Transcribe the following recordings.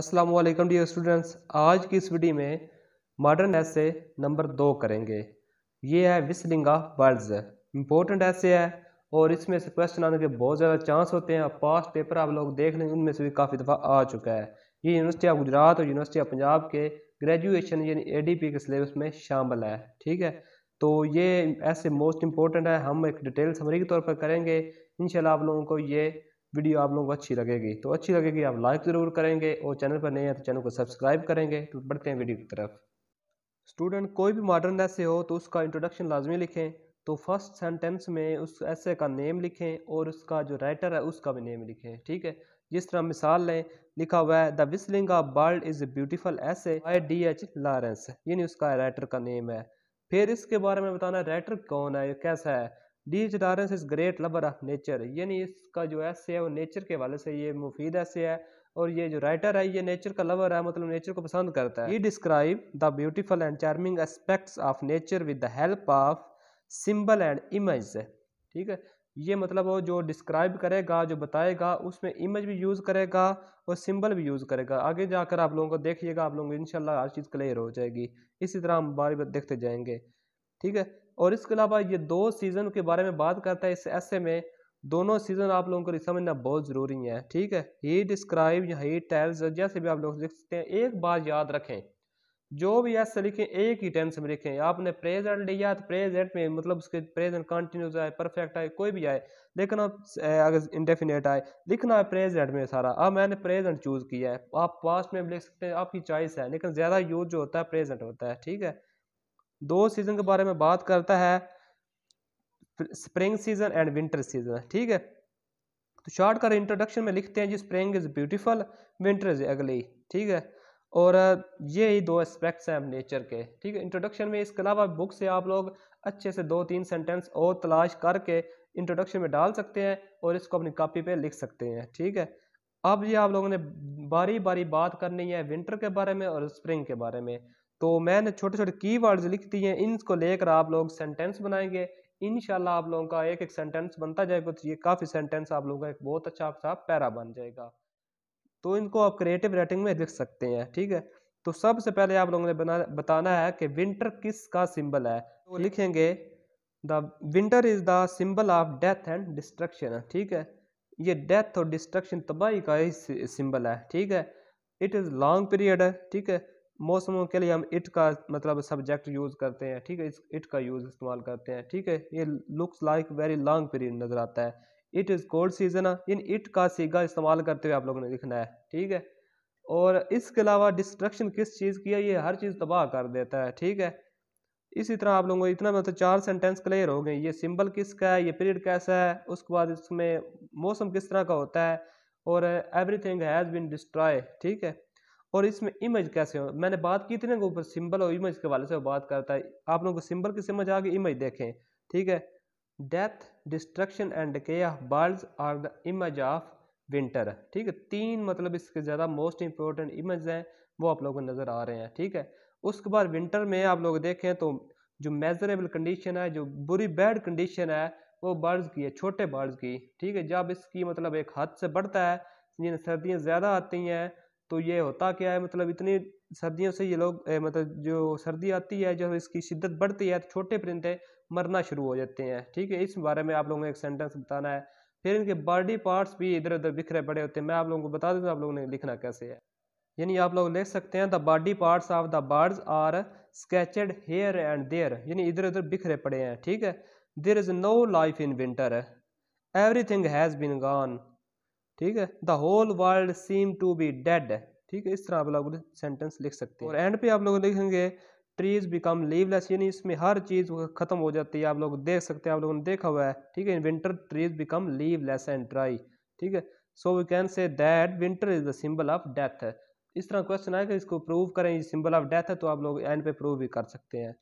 अस्सलाम वालेकुम dear students आज की इस वीडियो में मॉडर्न ऐसे नंबर दो करेंगे ये है विसलिंगा वर्ड्स इंपॉर्टेंट ऐसे है और इसमें से क्वेश्चन आने के बहुत ज़्यादा चांस होते हैं पास्ट पेपर आप लोग देख लेंगे उनमें से भी काफ़ी दफ़ा आ चुका है ये यूनिवर्सिटी ऑफ गुजरात और यूनिवर्सिटी ऑफ पंजाब के ग्रेजुएशन यानी ए के सिलेबस में शामिल है ठीक है तो ये ऐसे मोस्ट इम्पोर्टेंट है हम एक डिटेल समरी के तौर पर करेंगे इन आप लोगों को ये वीडियो आप लोगों को अच्छी लगेगी तो अच्छी लगेगी आप लाइक ज़रूर करेंगे और चैनल पर नए हैं तो चैनल को सब्सक्राइब करेंगे तो बढ़ते हैं वीडियो की तरफ स्टूडेंट कोई भी मॉडर्न ऐसे हो तो उसका इंट्रोडक्शन लाजमी लिखें तो फर्स्ट सेंटेंस में उस ऐसे का नेम लिखें और उसका जो राइटर है उसका भी नेम लिखें ठीक है जिस तरह मिसाल लें लिखा हुआ है the whistling of bird is a beautiful essay आई डी एच लॉरेंस यानी उसका राइटर का नेम है फिर इसके बारे में बताना राइटर कौन है कैसा है डीज टॉरेंस is great lover of nature यानी इसका जो ऐसे है वो नेचर के हवाले से ये मुफीद ऐसे है और ये जो राइटर है ये नेचर का लवर है मतलब नेचर को पसंद करता है he describe the beautiful and charming aspects of nature with the help of symbol and image ठीक है ये मतलब वो जो डिस्क्राइब करेगा जो बताएगा उसमें इमेज भी यूज़ करेगा और सिंबल भी यूज़ करेगा आगे जाकर आप लोगों को देखिएगा आप लोगों को इनशाला हर चीज़ क्लियर हो जाएगी इसी तरह हम बारी बार देखते जाएंगे ठीक है और इसके अलावा ये दो सीज़न के बारे में बात करता है इस ऐसे में दोनों सीज़न आप लोगों को समझना बहुत ज़रूरी है ठीक है ही डिस्क्राइब या ही टेल्स जैसे भी आप लोग लिख सकते हैं एक बात याद रखें जो भी ऐसे लिखें एक ही टेंस में लिखें आपने प्रेजेंट लिया तो प्रेजेंट में मतलब उसके प्रेजेंट कंटिन्यूस आए परफेक्ट आए कोई भी आए लेकिन आप अगर इंडेफिनेट आए लिखना है प्रेजेंट में सारा अब मैंने प्रेजेंट चूज़ किया है आप पास्ट में भी लिख सकते हैं आपकी चॉइस है लेकिन ज़्यादा यूज जो होता है प्रेजेंट होता है ठीक है दो सीज़न के बारे में बात करता है spring season and winter season ठीक है तो शॉर्ट कर इंट्रोडक्शन में लिखते हैं जी spring is beautiful winter is ugly ठीक है और ये ही दो एस्पेक्ट्स हैं नेचर के ठीक है इंट्रोडक्शन में इसके अलावा बुक से आप लोग अच्छे से दो तीन सेंटेंस और तलाश करके इंट्रोडक्शन में डाल सकते हैं और इसको अपनी कॉपी पे लिख सकते हैं ठीक है अब ये आप लोगों ने बारी बारी बात करनी है विंटर के बारे में और स्प्रिंग के बारे में तो मैंने छोटे छोटे कीवर्ड्स लिख दिए इनको लेकर आप लोग सेंटेंस बनाएंगे इन आप लोगों का एक एक सेंटेंस बनता जाएगा तो ये काफ़ी सेंटेंस आप लोगों का एक बहुत अच्छा आपका पैरा बन जाएगा तो इनको आप क्रिएटिव राइटिंग में लिख सकते हैं ठीक है तो सबसे पहले आप लोगों ने बना बताना है कि विंटर किस का सिंबल है तो लिखेंगे the winter is the symbol of death and destruction ठीक है ये डेथ और डिस्ट्रक्शन तबाही का ही सिंबल है ठीक है इट इज़ लॉन्ग पीरियड है ठीक है मौसमों के लिए हम इट का मतलब सब्जेक्ट यूज़ करते हैं ठीक है इस इट का यूज़ इस्तेमाल करते हैं ठीक है ये looks like very long period नज़र आता है it is cold season in it का सीगा इस्तेमाल करते हुए आप लोगों ने लिखना है ठीक है और इसके अलावा डिस्ट्रक्शन किस चीज़ की है ये हर चीज़ तबाह कर देता है ठीक है इसी तरह आप लोगों को इतना मतलब चार सेंटेंस क्लियर हो गए ये सिंबल किसका है ये पीरियड कैसा है उसके बाद इसमें मौसम किस तरह का होता है और एवरीथिंग हैज़ बिन डिस्ट्रॉय ठीक है और इसमें इमेज कैसे हो मैंने बात की थी ना ऊपर सिंबल और इमेज के वाले से बात करता है आप लोगों को सिंबल की समझ आ गई इमेज देखें ठीक है डेथ डिस्ट्रक्शन एंड के of birds are the image of winter ठीक है तीन मतलब इसके ज़्यादा मोस्ट इंपॉर्टेंट इमेज हैं वो आप लोगों को नज़र आ रहे हैं ठीक है उसके बाद विंटर में आप लोग देखें तो जो मेजरेबल कंडीशन है जो बुरी बैड कंडीशन है वो बर्ड्स की है छोटे बर्ड्स की ठीक है जब इसकी मतलब एक हद से बढ़ता है जिन सर्दियाँ ज़्यादा आती हैं तो ये होता क्या है मतलब इतनी सर्दियों से ये लोग मतलब जो सर्दी आती है जब इसकी शिद्दत बढ़ती है तो छोटे परिंदे मरना शुरू हो जाते हैं ठीक है इस बारे में आप लोगों को एक सेंटेंस बताना है फिर इनके बॉडी पार्ट्स भी इधर उधर बिखरे पड़े होते हैं मैं आप लोगों को बता दूँ आप लोगों ने लिखना कैसे है यानी आप लोग लिख सकते हैं the body parts of the birds are sketched here and there यानी इधर उधर बिखरे पड़े हैं ठीक है there is no life in winter everything has been gone ठीक है the whole world seem to be dead ठीक है इस तरह आप लोग सेंटेंस लिख सकते हैं और एंड पे आप लोग लिखेंगे ट्रीज बिकम लीवलेस यानी इसमें हर चीज़ खत्म हो जाती है आप लोग देख सकते हैं आप लोगों ने देखा हुआ है ठीक है winter trees become leafless and dry ठीक है so we can say that winter is the symbol of death है इस तरह क्वेश्चन आएगा इसको प्रूव करें सिंबल ऑफ डेथ है तो आप लोग एंड पे प्रूव भी कर सकते हैं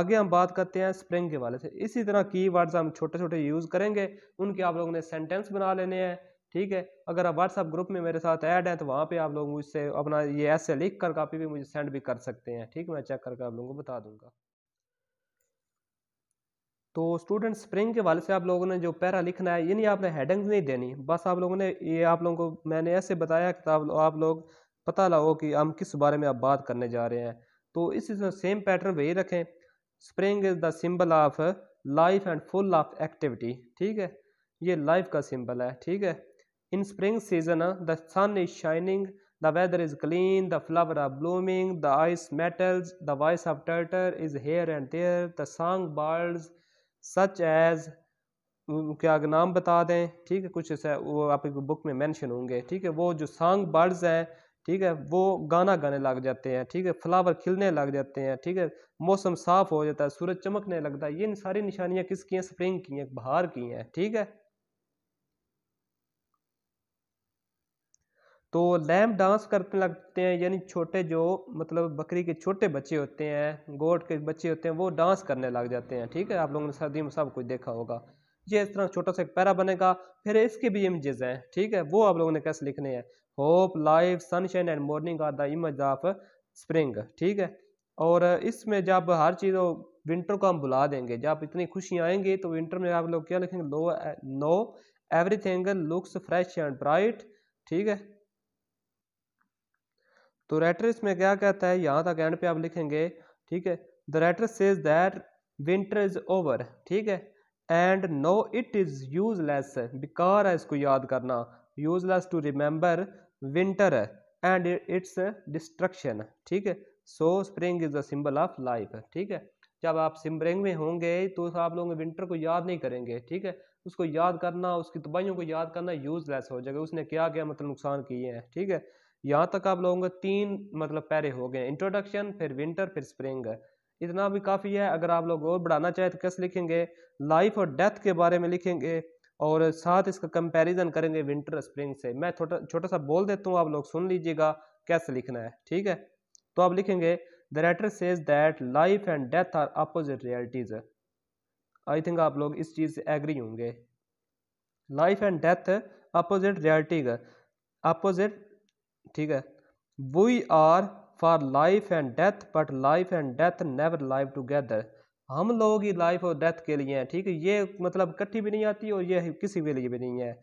आगे हम बात करते हैं स्प्रिंग के वाले से इसी तरह की वर्ड्स हम छोटे छोटे यूज़ करेंगे उनके आप लोगों ने सेंटेंस बना लेने हैं ठीक है अगर आप व्हाट्सअप ग्रुप में मेरे साथ ऐड है तो वहाँ पे आप लोग मुझसे अपना ये ऐसे लिख कर कापी भी मुझे सेंड भी कर सकते हैं ठीक है मैं चेक करके आप लोगों को बता दूंगा तो स्टूडेंट स्प्रिंग के वाले से आप लोगों ने जो पैरा लिखना है ये नहीं आपने हेडिंग नहीं देनी बस आप लोगों ने ये आप लोगों को मैंने ऐसे बताया कि आप लोग पता लगाओ कि हम किस बारे में आप बात करने जा रहे हैं तो इस सेम पैटर्न वही रखें spring is the symbol of life and full of activity ठीक है ये लाइफ का सिंबल है ठीक है in spring season the sun is shining the weather is clean the flower are blooming the ice melts the voice of turtle is here and there the song birds such as क्या नाम बता दें ठीक है कुछ ऐसा वो आपकी बुक में मैंशन होंगे ठीक है वो जो सॉन्ग बर्ड्स हैं ठीक है वो गाना गाने लग जाते हैं ठीक है फ्लावर खिलने लग जाते हैं ठीक है मौसम साफ हो जाता है सूरज चमकने लगता है ये सारी निशानियाँ किसकी हैं स्प्रिंग की हैं बाहर की हैं ठीक है तो लैम डांस करने लगते हैं यानी छोटे जो मतलब बकरी के छोटे बच्चे होते हैं गोट के बच्चे होते हैं वो डांस करने लग जाते हैं ठीक है आप लोगों ने सर्दी में सब कुछ देखा होगा ये इस तरह छोटा सा एक पैरा बनेगा फिर इसके भी इमेजेस हैं ठीक है वो आप लोगों ने कैसे लिखने हैं hope life sunshine and morning are the image of spring ठीक है और इसमें जब हर चीज़ विंटर को हम बुला देंगे जब इतनी खुशियाँ आएंगे तो विंटर में आप लोग क्या लिखेंगे लो नो everything looks fresh and bright ठीक है तो राइटर इसमें क्या कहता है यहाँ तक एंड पे आप लिखेंगे ठीक है the writer says that winter is over ठीक है and now it is useless बेकार है इसको याद करना useless to remember winter and its destruction ठीक है so spring is the symbol of life ठीक है जब आप सिमरिंग में होंगे तो आप लोग विंटर को याद नहीं करेंगे ठीक है उसको याद करना उसकी तबाहियों को याद करना यूजलेस हो जाएगा उसने क्या क्या मतलब नुकसान किए हैं ठीक है यहाँ तक आप लोगों को तीन मतलब पैरे हो गए इंट्रोडक्शन फिर विंटर फिर स्प्रिंग इतना भी काफ़ी है अगर आप लोग और बढ़ाना चाहें तो कैसे लिखेंगे लाइफ और डेथ के बारे में लिखेंगे और साथ इसका कंपैरिजन करेंगे विंटर स्प्रिंग से मैं छोटा छोटा सा बोल देता हूँ आप लोग सुन लीजिएगा कैसे लिखना है ठीक है तो आप लिखेंगे the writer says that life and death are opposite realities I think आप लोग इस चीज़ से एग्री होंगे life and death opposite realities opposite ठीक है we are for life and death but life and death never live together हम लोगों की लाइफ और डेथ के लिए हैं ठीक है ये मतलब इकट्ठी भी नहीं आती और ये किसी के लिए भी नहीं है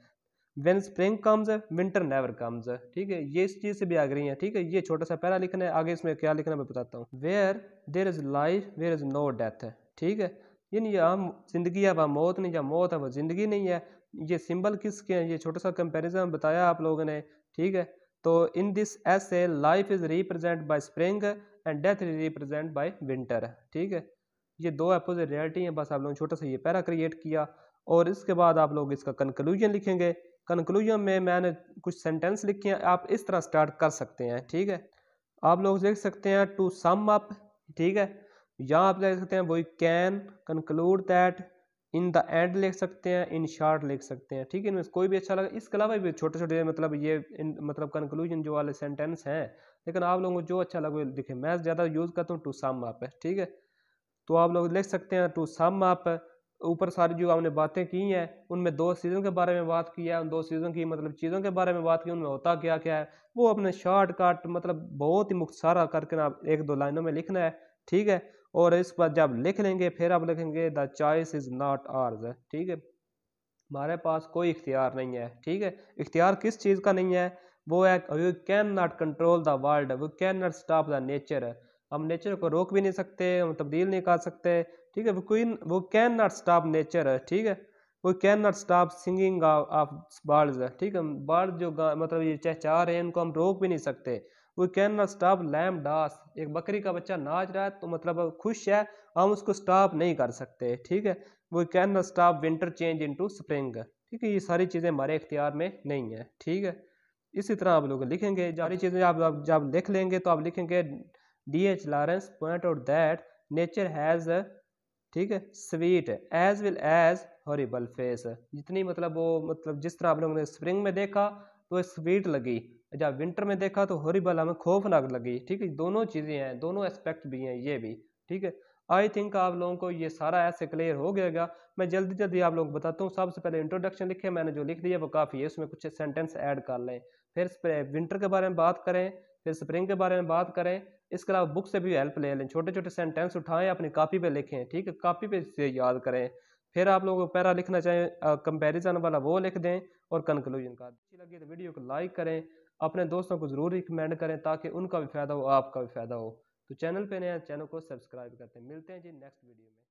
when spring comes winter never comes ठीक है ये इस चीज़ से भी रही है ठीक है ये छोटा सा पहला लिखना है आगे इसमें क्या लिखना मैं बताता हूँ where there is life where is no death ठीक है यानी हम जिंदगी है वह मौत नहीं या मौत है वह जिंदगी नहीं है ये सिंबल किसके हैं ये छोटा सा कंपेरिजन बताया आप लोगों ने ठीक है तो in this essay life is represent by spring and death is represent by winter ठीक है ये दो अपोजिट रियलिटी हैं बस आप लोगों ने छोटा सा ये पैरा क्रिएट किया और इसके बाद आप लोग इसका कंक्लूजन लिखेंगे कंक्लूजन में मैंने कुछ सेंटेंस लिखे हैं आप इस तरह स्टार्ट कर सकते हैं ठीक है आप लोग देख सकते हैं टू सम अप ठीक है यहाँ आप देख सकते हैं वो can conclude that in the end लिख सकते हैं इन शार्ट लिख सकते हैं ठीक है इनमें कोई भी अच्छा लगा इसके अलावा भी छोटे छोटे मतलब ये इन, मतलब कंक्लूजन जो वाले सेंटेंस हैं लेकिन आप लोगों को जो अच्छा लगे लिखे मैं ज़्यादा यूज़ करता हूँ टू सम अप ठीक है तो आप लोग लिख सकते हैं टू सम अप ऊपर सारी जो आपने बातें की हैं उनमें दो सीज़न के बारे में बात की है उन दो सीज़न की मतलब चीज़ों के बारे में बात की उनमें होता क्या क्या है वो अपने शॉर्टकट मतलब बहुत ही मुख्तारा करके आप एक दो लाइनों में लिखना है ठीक है और इस पर जब लिख लेंगे फिर आप लिखेंगे the choice is not ours ठीक है हमारे पास कोई इख्तियार नहीं है ठीक है इख्तियार किस चीज़ का नहीं है वो है we can not control the world we can not stop the nature हम नेचर को रोक भी नहीं सकते हम तब्दील नहीं कर सकते ठीक है वी वो कैन नाट स्टॉप नेचर ठीक है वो can not stop singing of birds ठीक है बर्ड जो मतलब ये चहचा रहे हैं इनको हम रोक भी नहीं सकते we can not stop lamb dance एक बकरी का बच्चा नाच रहा है तो मतलब खुश है हम उसको स्टॉप नहीं कर सकते ठीक है we can not stop winter change into spring ठीक है ये सारी चीज़ें हमारे इख्तियार में नहीं है ठीक है इसी तरह आप लोग लिखेंगे सारी चीज़ें आप जब लिख लेंगे तो आप लिखेंगे D H Lawrence point out that nature has ठीक है sweet as well as horrible face जितनी मतलब वो मतलब जिस तरह आप लोगों ने स्प्रिंग में देखा तो स्वीट लगी जब विंटर में देखा तो हॉरिबल हमें खौफनाक लगी ठीक है दोनों चीज़ें हैं दोनों एस्पेक्ट भी हैं ये भी ठीक है आई थिंक आप लोगों को ये सारा ऐसे क्लियर हो गया मैं जल्दी जल्दी आप लोग बताता हूँ सबसे पहले इंट्रोडक्शन लिखे मैंने जो लिख दिया वो काफ़ी है उसमें कुछ सेंटेंस ऐड कर लें फिर विंटर के बारे में बात करें फिर स्प्रिंग के बारे में बात करें इसके अलावा बुक से भी हेल्प ले लें छोटे छोटे सेंटेंस उठाएं अपनी कापी पर लिखें ठीक है कापी पर से याद करें फिर आप लोग पैरा लिखना चाहें कंपैरिजन वाला वो लिख दें और कंक्लूजन का अच्छी लगी तो वीडियो को लाइक करें अपने दोस्तों को ज़रूर रिकमेंड करें ताकि उनका भी फ़ायदा हो आपका भी फ़ायदा हो तो चैनल पे नए चैनल को सब्सक्राइब करते हैं मिलते हैं जी नेक्स्ट वीडियो में